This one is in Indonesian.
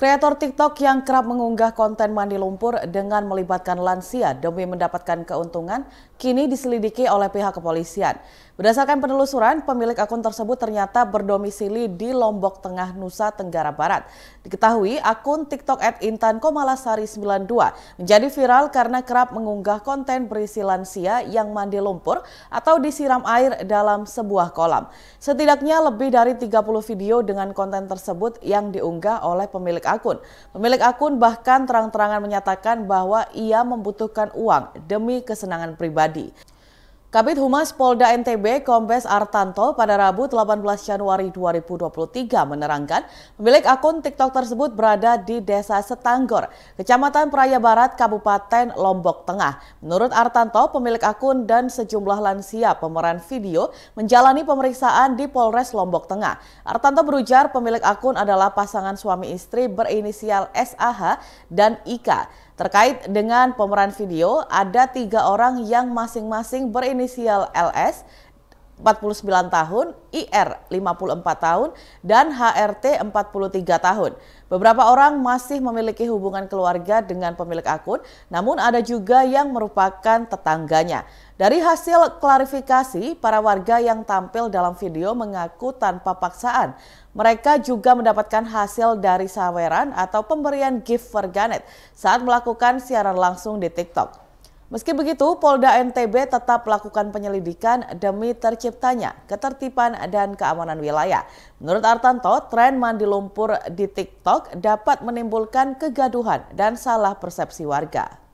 Kreator TikTok yang kerap mengunggah konten mandi lumpur dengan melibatkan lansia demi mendapatkan keuntungan kini diselidiki oleh pihak kepolisian. Berdasarkan penelusuran, pemilik akun tersebut ternyata berdomisili di Lombok Tengah, Nusa Tenggara Barat. Diketahui akun TikTok at Intan Komalasari 92 menjadi viral karena kerap mengunggah konten berisi lansia yang mandi lumpur atau disiram air dalam sebuah kolam. Setidaknya lebih dari 30 video dengan konten tersebut yang diunggah oleh pemilik akun. Pemilik akun bahkan terang-terangan menyatakan bahwa ia membutuhkan uang demi kesenangan pribadi. Kabit Humas Polda NTB Kombes Artanto pada Rabu 18 Januari 2023 menerangkan pemilik akun TikTok tersebut berada di Desa Setanggor, Kecamatan Praya Barat, Kabupaten Lombok Tengah. Menurut Artanto, pemilik akun dan sejumlah lansia pemeran video menjalani pemeriksaan di Polres Lombok Tengah. Artanto berujar pemilik akun adalah pasangan suami istri berinisial SAH dan Ika. Terkait dengan pemeran video, ada tiga orang yang masing-masing berinisial LS 49 tahun, IR 54 tahun, dan HRT 43 tahun. Beberapa orang masih memiliki hubungan keluarga dengan pemilik akun, namun ada juga yang merupakan tetangganya. Dari hasil klarifikasi, para warga yang tampil dalam video mengaku tanpa paksaan. Mereka juga mendapatkan hasil dari saweran atau pemberian gift for Ganet saat melakukan siaran langsung di TikTok. Meski begitu, Polda NTB tetap melakukan penyelidikan demi terciptanya ketertiban dan keamanan wilayah. Menurut Artanto, tren mandi lumpur di TikTok dapat menimbulkan kegaduhan dan salah persepsi warga.